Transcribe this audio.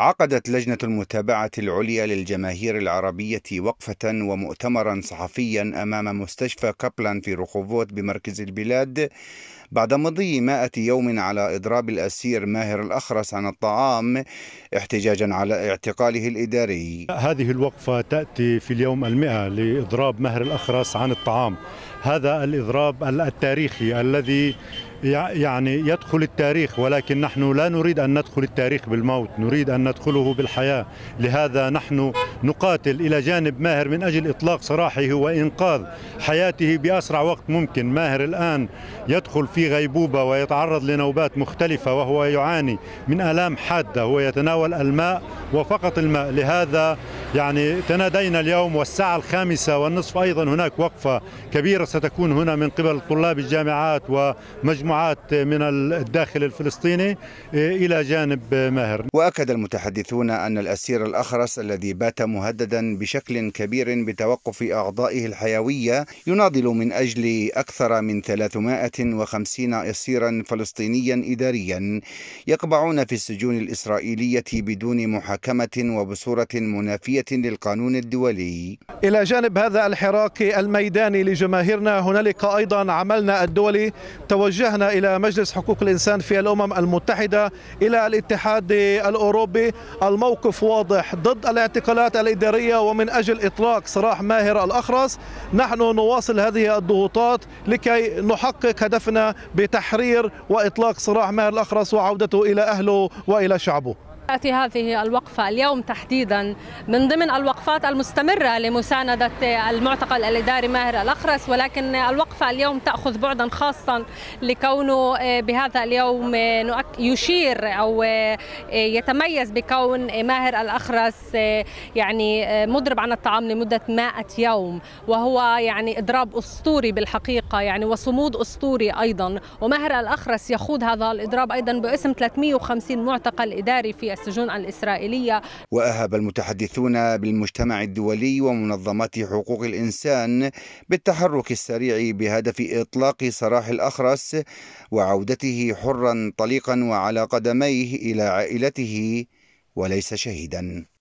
عقدت لجنة المتابعة العليا للجماهير العربية وقفة ومؤتمرا صحفيا أمام مستشفى كابلان في رخوفوت بمركز البلاد بعد مضي مائة يوم على إضراب الأسير ماهر الأخرس عن الطعام احتجاجا على اعتقاله الإداري هذه الوقفة تأتي في اليوم المئة لإضراب ماهر الأخرس عن الطعام هذا الإضراب التاريخي الذي يعني يدخل التاريخ ولكن نحن لا نريد أن ندخل التاريخ بالموت نريد أن ندخله بالحياة لهذا نحن نقاتل إلى جانب ماهر من أجل إطلاق سراحه وإنقاذ حياته بأسرع وقت ممكن ماهر الآن يدخل في غيبوبة ويتعرض لنوبات مختلفة وهو يعاني من آلام حادة هو يتناول الماء وفقط الماء لهذا يعني تنادينا اليوم والساعة الخامسة والنصف أيضا هناك وقفة كبيرة ستكون هنا من قبل طلاب الجامعات ومجموعات من الداخل الفلسطيني إيه، إلى جانب ماهر وأكد المتحدثون أن الأسير الأخرس الذي بات مهددا بشكل كبير بتوقف أعضائه الحيوية يناضل من أجل أكثر من 350 أسيرا فلسطينيا إداريا يقبعون في السجون الإسرائيلية بدون محاكمة وبصورة منافية للقانون الدولي إلى جانب هذا الحراك الميداني لجماهيرنا هنالك أيضا عملنا الدولي توجهنا إلى مجلس حقوق الإنسان في الأمم المتحدة إلى الاتحاد الأوروبي الموقف واضح ضد الاعتقالات الإدارية ومن أجل إطلاق سراح ماهر الأخرس نحن نواصل هذه الضغوطات لكي نحقق هدفنا بتحرير وإطلاق سراح ماهر الأخرس وعودته إلى أهله وإلى شعبه تأتي هذه الوقفة اليوم تحديدا من ضمن الوقفات المستمرة لمساندة المعتقل الإداري ماهر الأخرس ولكن الوقفة اليوم تأخذ بعدا خاصا لكونه آه، بهذا اليوم آه، يشير أو آه، يتميز بكون ماهر الأخرس يعني مضرب عن الطعام لمدة 100 يوم وهو يعني إضراب أسطوري بالحقيقة يعني وصمود أسطوري أيضا وماهر الأخرس يخوض هذا الإضراب أيضا باسم 350 معتقل إداري في السجون الإسرائيلية وأهاب المتحدثون بالمجتمع الدولي ومنظمات حقوق الإنسان بالتحرك السريع بهدف إطلاق سراح الأخرس وعودته حرا طليقا وعلى قدميه إلى عائلته وليس شهيدا